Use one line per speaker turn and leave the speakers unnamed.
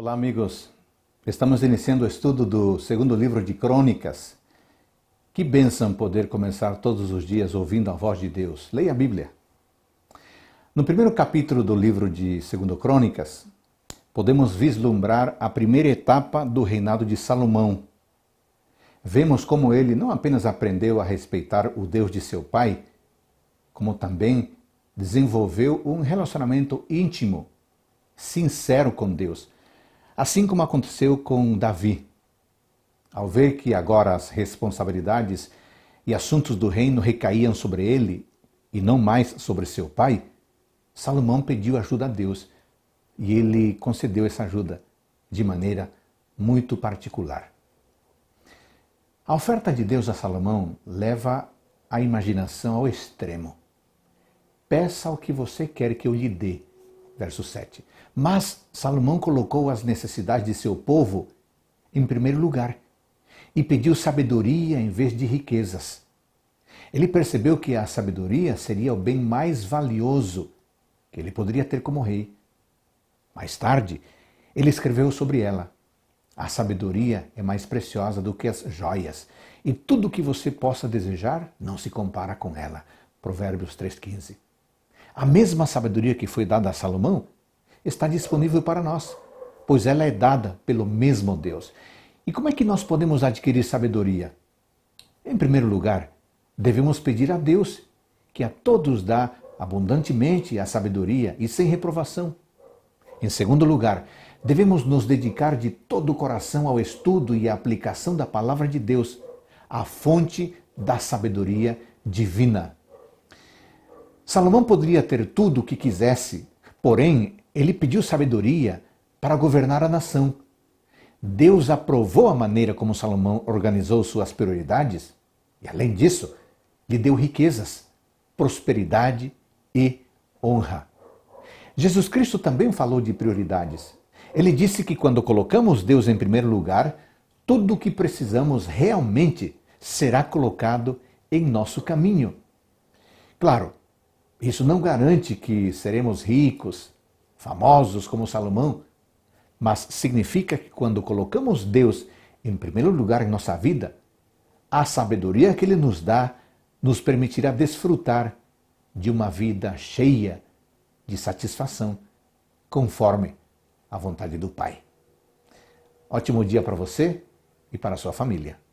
Olá, amigos. Estamos iniciando o estudo do segundo livro de Crônicas. Que bênção poder começar todos os dias ouvindo a voz de Deus. Leia a Bíblia. No primeiro capítulo do livro de Segundo Crônicas, podemos vislumbrar a primeira etapa do reinado de Salomão. Vemos como ele não apenas aprendeu a respeitar o Deus de seu pai, como também desenvolveu um relacionamento íntimo, sincero com Deus assim como aconteceu com Davi. Ao ver que agora as responsabilidades e assuntos do reino recaíam sobre ele e não mais sobre seu pai, Salomão pediu ajuda a Deus e ele concedeu essa ajuda de maneira muito particular. A oferta de Deus a Salomão leva a imaginação ao extremo. Peça o que você quer que eu lhe dê, verso 7. Mas Salomão colocou as necessidades de seu povo em primeiro lugar e pediu sabedoria em vez de riquezas. Ele percebeu que a sabedoria seria o bem mais valioso que ele poderia ter como rei. Mais tarde, ele escreveu sobre ela. A sabedoria é mais preciosa do que as joias, e tudo o que você possa desejar não se compara com ela. Provérbios 3,15. A mesma sabedoria que foi dada a Salomão está disponível para nós, pois ela é dada pelo mesmo Deus. E como é que nós podemos adquirir sabedoria? Em primeiro lugar, devemos pedir a Deus, que a todos dá abundantemente a sabedoria e sem reprovação. Em segundo lugar, devemos nos dedicar de todo o coração ao estudo e à aplicação da palavra de Deus, a fonte da sabedoria divina. Salomão poderia ter tudo o que quisesse, porém, ele pediu sabedoria para governar a nação. Deus aprovou a maneira como Salomão organizou suas prioridades e, além disso, lhe deu riquezas, prosperidade e honra. Jesus Cristo também falou de prioridades. Ele disse que quando colocamos Deus em primeiro lugar, tudo o que precisamos realmente será colocado em nosso caminho. Claro, isso não garante que seremos ricos, famosos como Salomão, mas significa que quando colocamos Deus em primeiro lugar em nossa vida, a sabedoria que Ele nos dá nos permitirá desfrutar de uma vida cheia de satisfação, conforme a vontade do Pai. Ótimo dia para você e para a sua família.